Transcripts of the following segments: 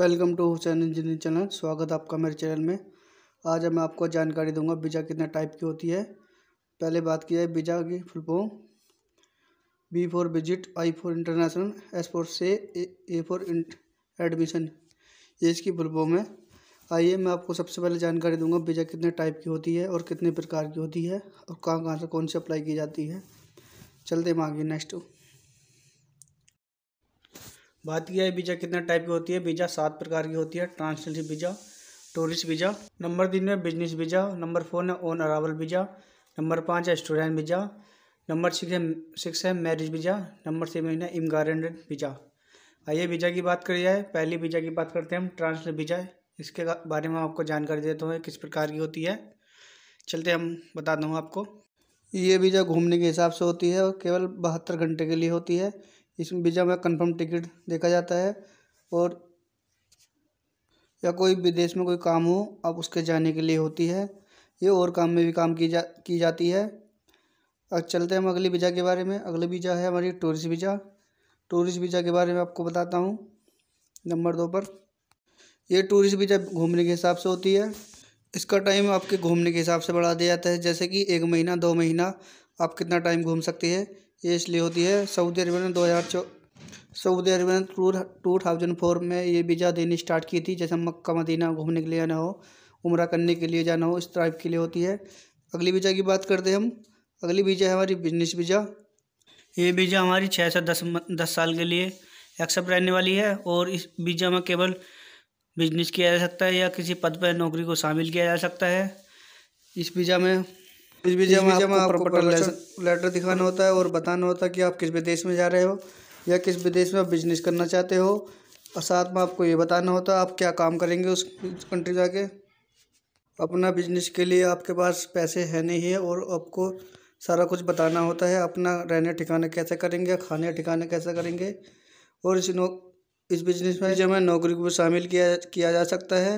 welcome to Hussain engineering channel स्वागत आपका मेरे चैनल में आज मैं आपको जानकारी दूंगा बीजा कितने टाइप की होती है पहले बात की जाए बीजा की full form B for visit I for international S for से ए फॉर एडमिशन ये इसकी फुल फॉर्म है आइए मैं आपको सबसे पहले जानकारी दूंगा बीजा कितने टाइप की होती है और कितने प्रकार की होती है और कहाँ कहाँ से कौन सी अप्लाई की जाती है चलते हम आगे नेक्स्ट बात किया है वीज़ा कितने टाइप की होती है वीज़ा सात प्रकार की होती है ट्रांसलेटिव वीज़ा टूरिस्ट वीज़ा नंबर तीन है बिजनेस वीज़ा नंबर फोर है ओन अरावल वीज़ा नंबर पाँच है स्टूडेंट वीज़ा नंबर सिक्स है सिक्स है मैरिज वीज़ा नंबर सेवन है इमगारेंडेड वीज़ा आइए वीज़ा की बात करी जाए पहली वीज़ा की बात करते हैं हम ट्रांसलेट वीज़ा इसके बारे में आपको जानकारी देता हूँ किस प्रकार की होती है चलते हम बता दूँ आपको ये वीज़ा घूमने के हिसाब से होती है और केवल बहत्तर घंटे के लिए होती है इसमें वीज़ा में कंफर्म टिकट देखा जाता है और या कोई विदेश में कोई काम हो अब उसके जाने के लिए होती है ये और काम में भी काम की जा की जाती है अब चलते हैं हम अगली वीज़ा के बारे में अगली वीज़ा है हमारी टूरिस्ट वीज़ा टूरिस्ट वीज़ा के बारे में आपको बताता हूँ नंबर दो पर यह टूरिस्ट वीज़ा घूमने के हिसाब से होती है इसका टाइम आपके घूमने के हिसाब से बढ़ा दिया जाता है जैसे कि एक महीना दो महीना आप कितना टाइम घूम सकते हैं ये इसलिए होती है सऊदी अरब ने दो हज़ार सऊदी अरब ने टू टू थाउजेंड फोर में ये वीज़ा देनी स्टार्ट की थी जैसे मक्का मदीना घूमने के लिए जाना हो उम्र करने के लिए जाना हो इस टाइप के लिए होती है अगली वीज़ा की बात करते हैं हम अगली वीज़ा है हमारी बिजनेस वीज़ा ये वीज़ा हमारी छः से दस दस साल के लिए एक्सेप्ट रहने वाली है और इस वीज़ा में केवल बिजनेस किया जा सकता है या किसी पद पर नौकरी को शामिल किया जा सकता है इस वीज़ा में इस वीजा में आपको, आपको प्रॉपर लेटर दिखाना होता है और बताना होता है कि आप किस विदेश में जा रहे हो या किस विदेश में आप बिजनेस करना चाहते हो और साथ में आपको ये बताना होता है आप क्या काम करेंगे उस कंट्री जाके अपना बिजनेस के लिए आपके पास पैसे है नहीं है और आपको सारा कुछ बताना होता है अपना रहने ठिकाने कैसे करेंगे खाने ठिकाने कैसे करेंगे और इस नौ इस बिजनेस में जब नौकरी को भी शामिल किया किया जा सकता है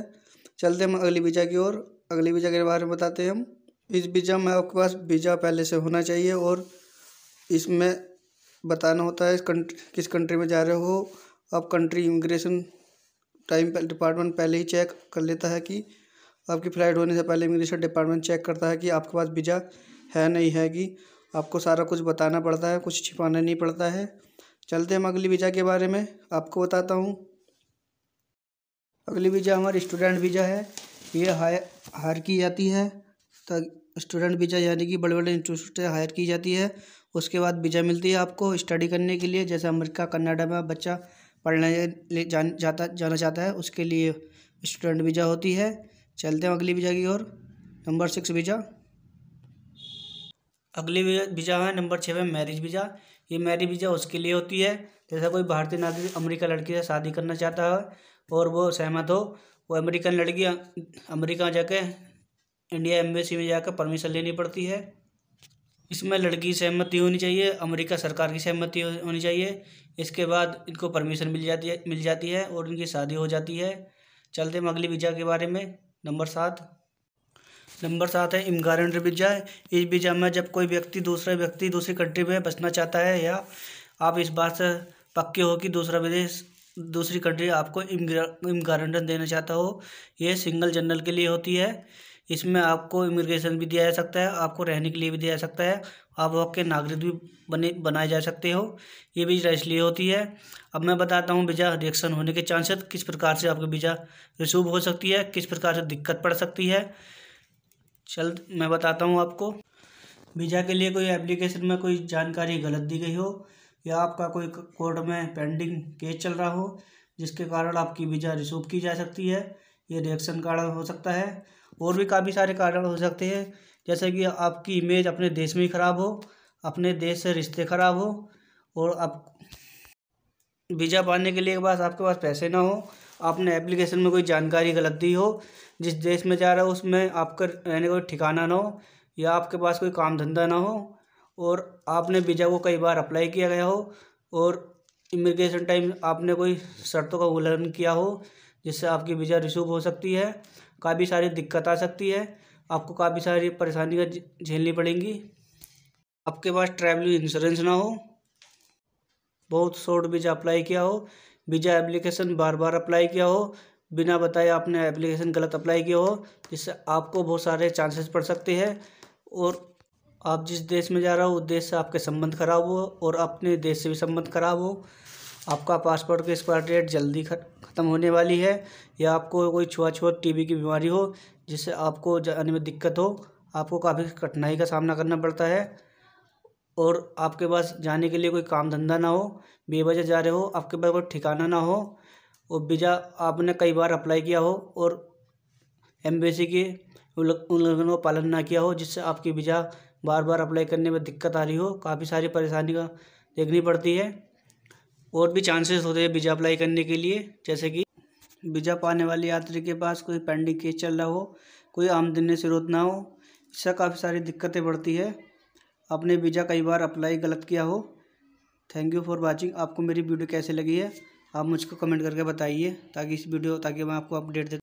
चलते हम अगली वीजा की ओर अगली वीजा के बारे में बताते हैं हम इस वीज़ा में आपके पास वीज़ा पहले से होना चाहिए और इसमें बताना होता है इस कंट्री किस कंट्री में जा रहे हो आप कंट्री इमिग्रेशन टाइम डिपार्टमेंट पहले ही चेक कर लेता है कि आपकी फ़्लाइट होने से पहले इमिग्रेशन डिपार्टमेंट चेक करता है कि आपके पास वीज़ा है नहीं है कि आपको सारा कुछ बताना पड़ता है कुछ छिपाना नहीं पड़ता है चलते हम अगली वीज़ा के बारे में आपको बताता हूँ अगली वीज़ा हमारी स्टूडेंट वीज़ा है ये हायर हार की जाती है तक स्टूडेंट वीज़ा यानी कि बड़े बड़े इंस्टीट्यूट से हायर की जाती है उसके बाद वीज़ा मिलती है आपको स्टडी करने के लिए जैसे अमेरिका कनाडा में बच्चा पढ़ने जान जाता जाना चाहता है उसके लिए स्टूडेंट वीज़ा होती है चलते हैं अगली वीज़ा की ओर नंबर सिक्स वीज़ा अगली वीज़ा है नंबर छः में मैरिज वीज़ा ये मैरिज वीज़ा उसके लिए होती है जैसा कोई भारतीय नागरिक अमेरिका लड़की से शादी करना चाहता है और वो सहमत हो वो अमेरिकन लड़की अमेरिका जाके इंडिया एम्बेसी में जाकर परमिशन लेनी पड़ती है इसमें लड़की की सहमति होनी चाहिए अमेरिका सरकार की सहमति होनी चाहिए इसके बाद इनको परमिशन मिल जाती है मिल जाती है और इनकी शादी हो जाती है चलते हम अगली वीज़ा के बारे में नंबर सात नंबर सात है इमगारेंटर वीज़ा इस वीज़ा में जब कोई व्यक्ति दूसरा व्यक्ति दूसरी कंट्री में बसना चाहता है या आप इस बात से पक्के हो कि दूसरा विदेश दूसरी कंट्री आपको इमगारंटर देना चाहता हो यह सिंगल जनरल के लिए होती है इसमें आपको इमिग्रेशन भी दिया जा सकता है आपको रहने के लिए भी दिया जा सकता है आप वक्त के नागरिक भी बने बनाए जा सकते हो ये वीज़ा इसलिए होती है अब मैं बताता हूँ वीज़ा रिएक्शन होने के चांसेस किस प्रकार से आपकी वीज़ा रिसूव हो सकती है किस प्रकार से दिक्कत पड़ सकती है चल मैं बताता हूँ आपको वीज़ा के लिए कोई एप्लीकेशन में कोई जानकारी गलत दी गई हो या आपका कोई कोर्ट में पेंडिंग केस चल रहा हो जिसके कारण आपकी वीज़ा रिसूव की जा सकती है ये रिएक्शन कारण हो सकता है और भी काफ़ी सारे कारण हो सकते हैं जैसे कि आपकी इमेज अपने देश में ख़राब हो अपने देश से रिश्ते ख़राब हो और आप वीज़ा पाने के लिए पास आपके पास पैसे ना हो आपने एप्लीकेशन में कोई जानकारी गलत दी हो जिस देश में जा रहा हो उसमें आपका रहने का ठिकाना ना हो या आपके पास कोई काम धंधा ना हो और आपने वीज़ा को कई बार अप्लाई किया गया हो और इमिग्रेशन टाइम आपने कोई शर्तों का उल्लंघन किया हो जिससे आपकी वीज़ा रिसूव हो सकती है काफ़ी सारी दिक्कत आ सकती है आपको काफ़ी सारी परेशानी का झेलनी पड़ेंगी आपके पास ट्रैवलिंग इंश्योरेंस ना हो बहुत शॉर्ट वीज़ा अप्लाई किया हो वीज़ा एप्लीकेशन बार बार अप्लाई किया हो बिना बताए आपने एप्लीकेशन गलत अप्लाई किया हो जिससे आपको बहुत सारे चांसेस पड़ सकते हैं और आप जिस देश में जा रहे हो उस देश से आपके संबंध खराब हो और अपने देश से भी संबंध खराब हो आपका पासपोर्ट की एक्सपायर डेट जल्दी ख़त्म होने वाली है या आपको कोई छुआछूत टीबी की बीमारी हो जिससे आपको जाने में दिक्कत हो आपको काफ़ी कठिनाई का सामना करना पड़ता है और आपके पास जाने के लिए कोई काम धंधा ना हो बेवजह जा रहे हो आपके पास कोई ठिकाना ना हो और वीज़ा आपने कई बार अप्लाई किया हो और एम्बेसी के उल्लंघन का पालन ना किया हो जिससे आपकी वीज़ा बार बार अप्लाई करने में दिक्कत आ रही हो काफ़ी सारी परेशानी का देखनी पड़ती है और भी चांसेस होते हैं वीज़ा अप्लाई करने के लिए जैसे कि वीज़ा पाने वाले यात्री के पास कोई पेंडिंग केस चल रहा हो कोई आमदनी स्रोत ना हो इससे काफ़ी सारी दिक्कतें बढ़ती है आपने वीज़ा कई बार अप्लाई गलत किया हो थैंक यू फॉर वॉचिंग आपको मेरी वीडियो कैसे लगी है आप मुझको कमेंट करके बताइए ताकि इस वीडियो ताकि मैं आपको अपडेट दे